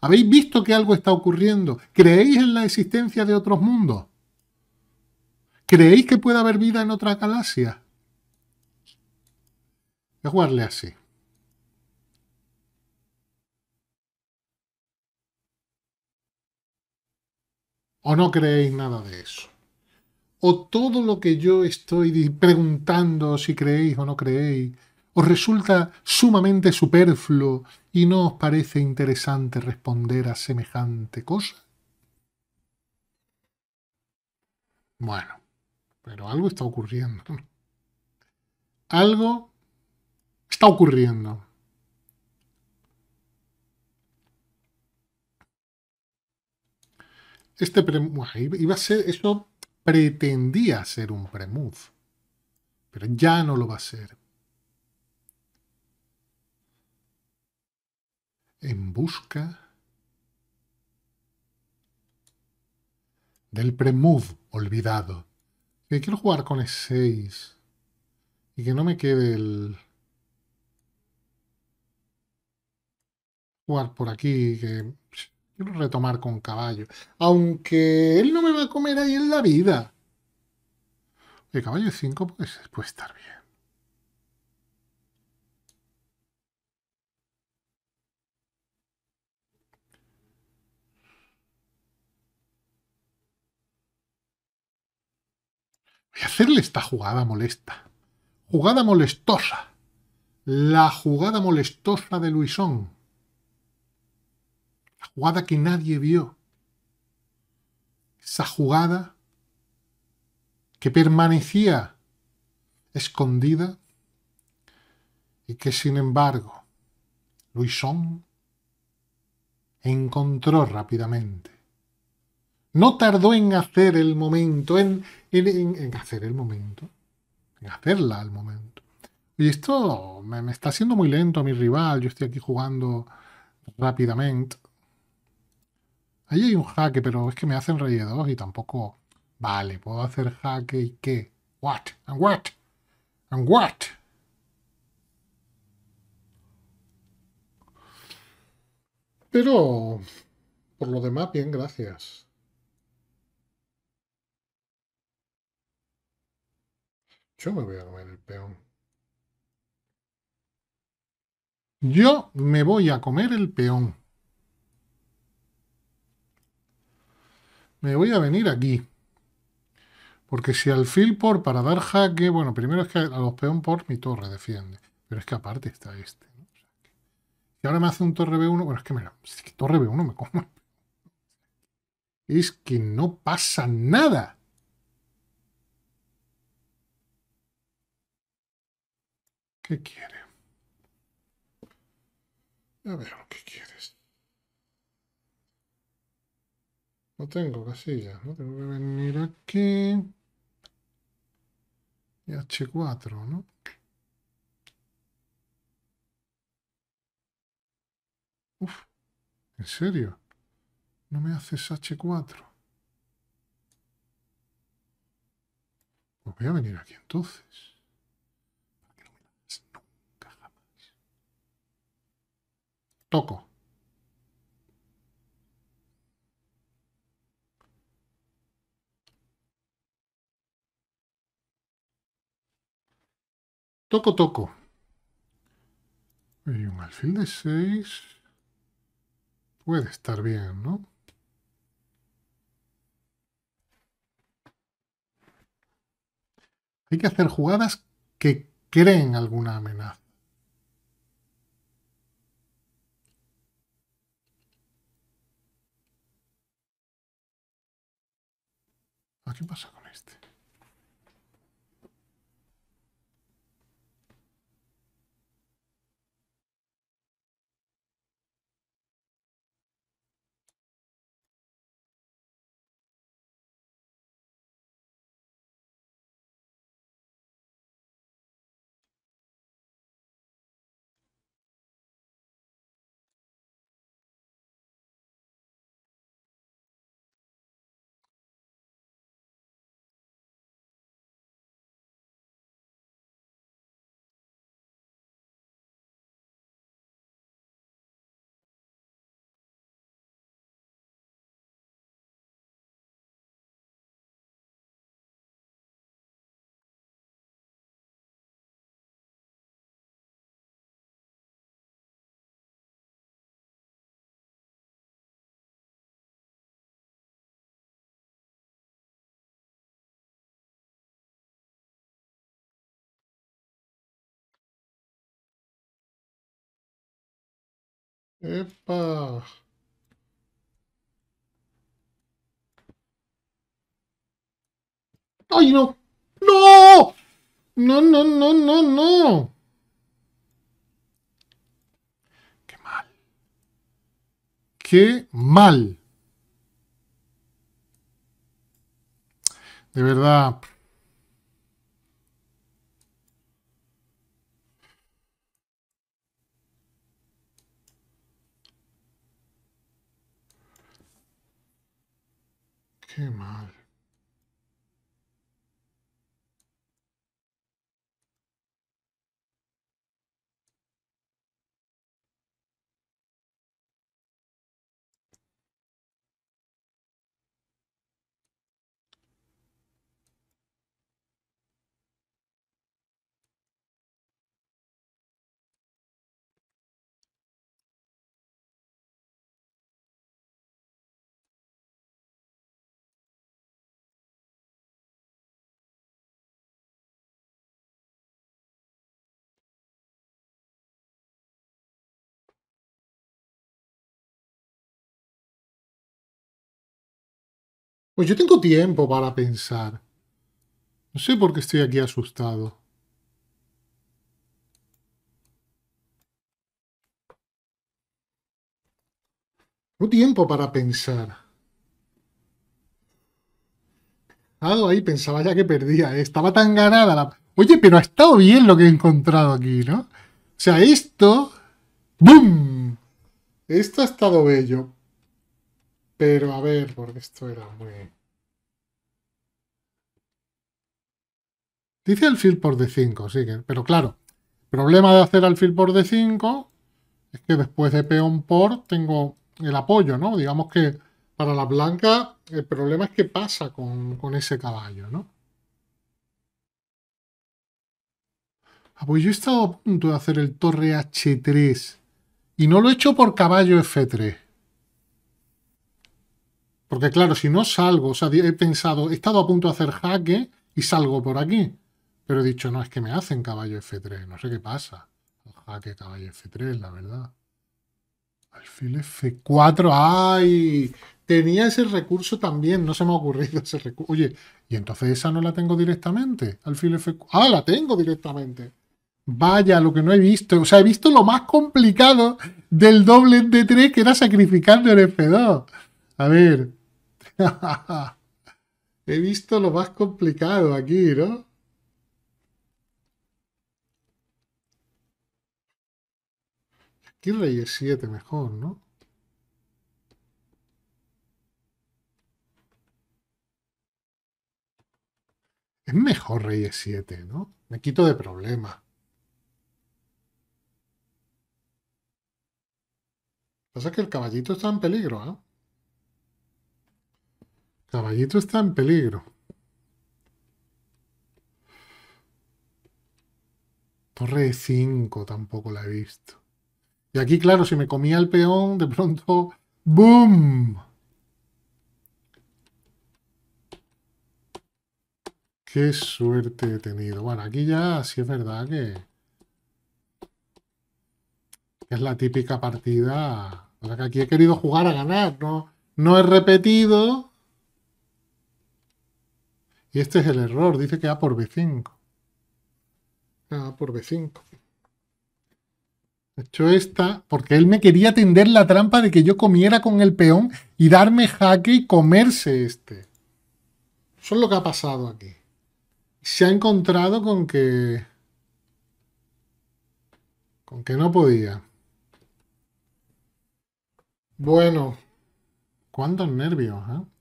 ¿Habéis visto que algo está ocurriendo? ¿Creéis en la existencia de otros mundos? ¿Creéis que puede haber vida en otra galaxia? jugarle así. ¿O no creéis nada de eso? ¿O todo lo que yo estoy preguntando si creéis o no creéis os resulta sumamente superfluo y no os parece interesante responder a semejante cosa? Bueno, pero algo está ocurriendo. Algo está ocurriendo. Este iba a ser, eso pretendía ser un premove, pero ya no lo va a ser. en busca del premove olvidado. Que quiero jugar con el 6 y que no me quede el... Jugar por aquí, que quiero retomar con caballo. Aunque él no me va a comer ahí en la vida. El caballo 5 pues, puede estar bien. hacerle esta jugada molesta. Jugada molestosa. La jugada molestosa de Luisón. La jugada que nadie vio. Esa jugada que permanecía escondida y que sin embargo Luisón encontró rápidamente. No tardó en hacer el momento, en, hacer el momento, en hacerla al momento. Y esto me, está siendo muy lento a mi rival, yo estoy aquí jugando rápidamente. Ahí hay un jaque, pero es que me hacen rey dos y tampoco... Vale, puedo hacer jaque y qué. What? And what? And what? Pero... Por lo demás, bien, gracias. Yo me voy a comer el peón. Yo me voy a comer el peón. Me voy a venir aquí. Porque si alfil por para dar jaque... Bueno, primero es que a los peón por mi torre defiende. Pero es que aparte está este. y ahora me hace un torre B1. Bueno, es que, mira, es que torre B1 me como. Es que no pasa nada. ¿Qué quiere? A ver lo quieres. No tengo casilla, ¿no? Tengo que venir aquí. Y H4, ¿no? Uf, ¿en serio? ¿No me haces H4? Pues voy a venir aquí entonces. toco. Toco, Y un alfil de 6. Puede estar bien, ¿no? Hay que hacer jugadas que creen alguna amenaza. qué pasa con este? Epa. ¡Ay, no! ¡No! No, no, no, no, no. Qué mal. Qué mal. De verdad. Too much. Pues yo tengo tiempo para pensar. No sé por qué estoy aquí asustado. Tengo tiempo para pensar. ahí, pensaba ya que perdía. Estaba tan ganada la... Oye, pero ha estado bien lo que he encontrado aquí, ¿no? O sea, esto... ¡Bum! Esto ha estado bello. Pero a ver, porque esto era muy... Dice alfil por D5, sí, pero claro, problema de hacer alfil por D5 es que después de peón por tengo el apoyo, ¿no? Digamos que para la blanca el problema es que pasa con, con ese caballo, ¿no? Ah, pues yo he estado a punto de hacer el torre H3 y no lo he hecho por caballo F3. Porque claro, si no salgo, o sea, he pensado, he estado a punto de hacer jaque y salgo por aquí. Pero he dicho, no, es que me hacen caballo F3, no sé qué pasa. Jaque caballo F3, la verdad. Alfil F4, ¡ay! Tenía ese recurso también, no se me ha ocurrido ese recurso. Oye, ¿y entonces esa no la tengo directamente? Alfil F4. ¡Ah, la tengo directamente! Vaya, lo que no he visto. O sea, he visto lo más complicado del doble d 3 que era sacrificando el F2. A ver, He visto lo más complicado aquí, ¿no? Aquí reyes 7 mejor, ¿no? Es mejor reyes 7, ¿no? Me quito de problema. Pasa que el caballito está en peligro, ¿eh? Caballito está en peligro. Torre 5 tampoco la he visto. Y aquí, claro, si me comía el peón, de pronto... ¡Boom! Qué suerte he tenido. Bueno, aquí ya sí es verdad que... Es la típica partida... O que aquí he querido jugar a ganar, ¿no? No he repetido, y este es el error, dice que A por B5. Ah, A por B5. He hecho esta porque él me quería tender la trampa de que yo comiera con el peón y darme jaque y comerse este. Eso es lo que ha pasado aquí. Se ha encontrado con que... Con que no podía. Bueno. Cuántos nervios, ¿eh?